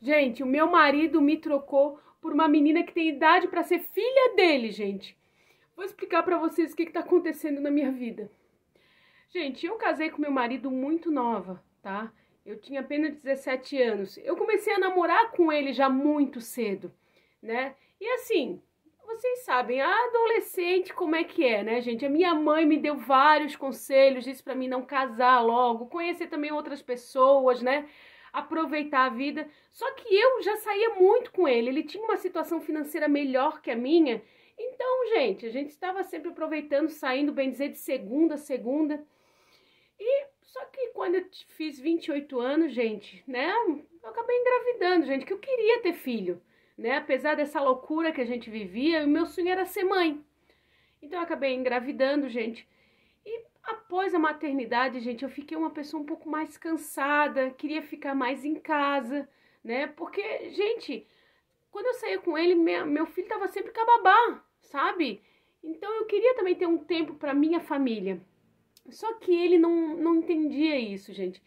Gente, o meu marido me trocou por uma menina que tem idade para ser filha dele, gente. Vou explicar para vocês o que está acontecendo na minha vida. Gente, eu casei com meu marido muito nova, tá? Eu tinha apenas 17 anos. Eu comecei a namorar com ele já muito cedo, né? E assim, vocês sabem, adolescente como é que é, né, gente? A minha mãe me deu vários conselhos, disse para mim não casar logo, conhecer também outras pessoas, né? aproveitar a vida. Só que eu já saía muito com ele, ele tinha uma situação financeira melhor que a minha. Então, gente, a gente estava sempre aproveitando, saindo, bem dizer, de segunda a segunda. E só que quando eu fiz 28 anos, gente, né, eu acabei engravidando, gente, que eu queria ter filho, né? Apesar dessa loucura que a gente vivia, o meu sonho era ser mãe. Então eu acabei engravidando, gente. E após a maternidade, gente, eu fiquei uma pessoa um pouco mais cansada, queria ficar mais em casa, né? Porque, gente, quando eu saía com ele, meu filho tava sempre com a babá, sabe? Então eu queria também ter um tempo para minha família. Só que ele não, não entendia isso, gente.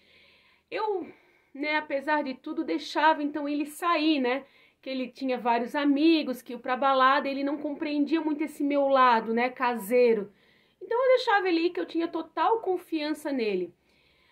Eu, né, apesar de tudo, deixava então ele sair, né? Que ele tinha vários amigos, que o pra balada, ele não compreendia muito esse meu lado, né, caseiro. Então eu deixava ele que eu tinha total confiança nele.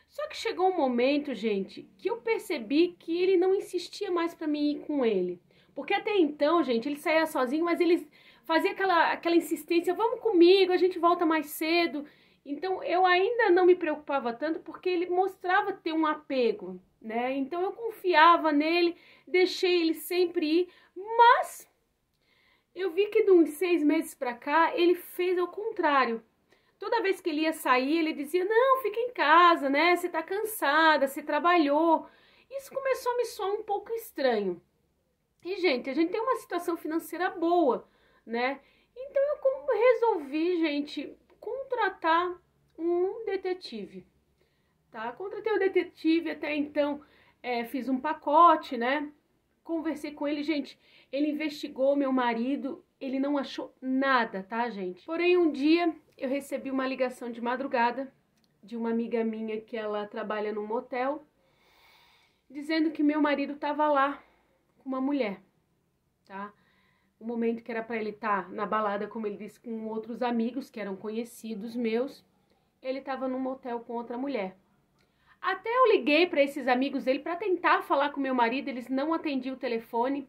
Só que chegou um momento, gente, que eu percebi que ele não insistia mais para mim ir com ele. Porque até então, gente, ele saía sozinho, mas ele fazia aquela, aquela insistência: vamos comigo, a gente volta mais cedo. Então eu ainda não me preocupava tanto porque ele mostrava ter um apego, né? Então eu confiava nele, deixei ele sempre ir, mas eu vi que de uns seis meses para cá ele fez ao contrário. Toda vez que ele ia sair, ele dizia: Não, fica em casa, né? Você tá cansada, você trabalhou. Isso começou a me soar um pouco estranho. E, gente, a gente tem uma situação financeira boa, né? Então eu resolvi, gente, contratar um detetive. Tá? Contratei o um detetive, até então é, fiz um pacote, né? Conversei com ele, gente. Ele investigou meu marido ele não achou nada, tá, gente? Porém, um dia eu recebi uma ligação de madrugada de uma amiga minha que ela trabalha num motel, dizendo que meu marido estava lá com uma mulher, tá? O momento que era para ele estar tá na balada, como ele disse, com outros amigos que eram conhecidos meus, ele estava num motel com outra mulher. Até eu liguei para esses amigos dele para tentar falar com meu marido, eles não atendiam o telefone.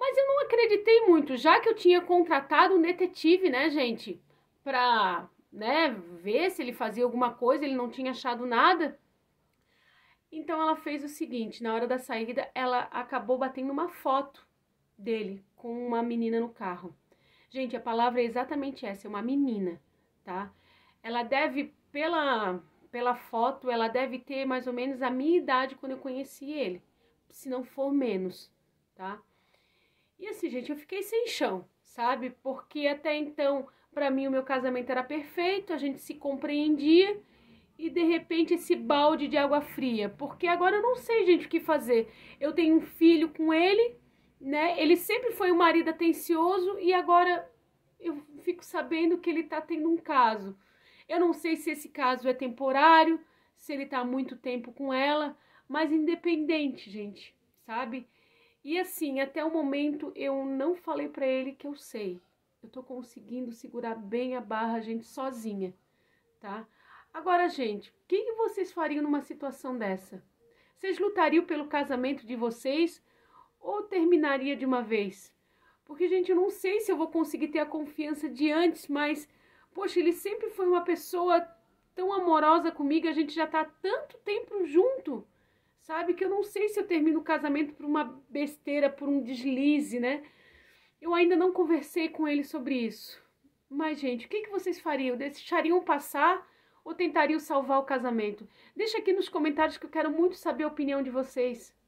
Mas eu não acreditei muito, já que eu tinha contratado um detetive, né, gente, pra, né, ver se ele fazia alguma coisa, ele não tinha achado nada. Então ela fez o seguinte, na hora da saída, ela acabou batendo uma foto dele com uma menina no carro. Gente, a palavra é exatamente essa, é uma menina, tá? Ela deve pela pela foto, ela deve ter mais ou menos a minha idade quando eu conheci ele, se não for menos, tá? E assim, gente, eu fiquei sem chão, sabe? Porque até então, para mim, o meu casamento era perfeito, a gente se compreendia e de repente esse balde de água fria, porque agora eu não sei, gente, o que fazer. Eu tenho um filho com ele, né? Ele sempre foi um marido atencioso e agora eu fico sabendo que ele tá tendo um caso. Eu não sei se esse caso é temporário, se ele tá muito tempo com ela, mas independente, gente, sabe? E assim, até o momento eu não falei para ele que eu sei. Eu tô conseguindo segurar bem a barra, gente, sozinha, tá? Agora, gente, o que, vocês fariam numa situação dessa? Vocês lutariam pelo casamento de vocês ou terminaria de uma vez? Porque, gente, eu não sei se eu vou conseguir ter a confiança de antes, mas, poxa, ele sempre foi uma pessoa tão amorosa comigo, a gente já tá há tanto tempo junto sabe? Que eu não sei se eu termino o casamento por uma besteira, por um deslize, né? Eu ainda não conversei com ele sobre isso. Mas, gente, o que, que vocês fariam? Deixariam passar ou tentariam salvar o casamento? Deixa aqui nos comentários que eu quero muito saber a opinião de vocês.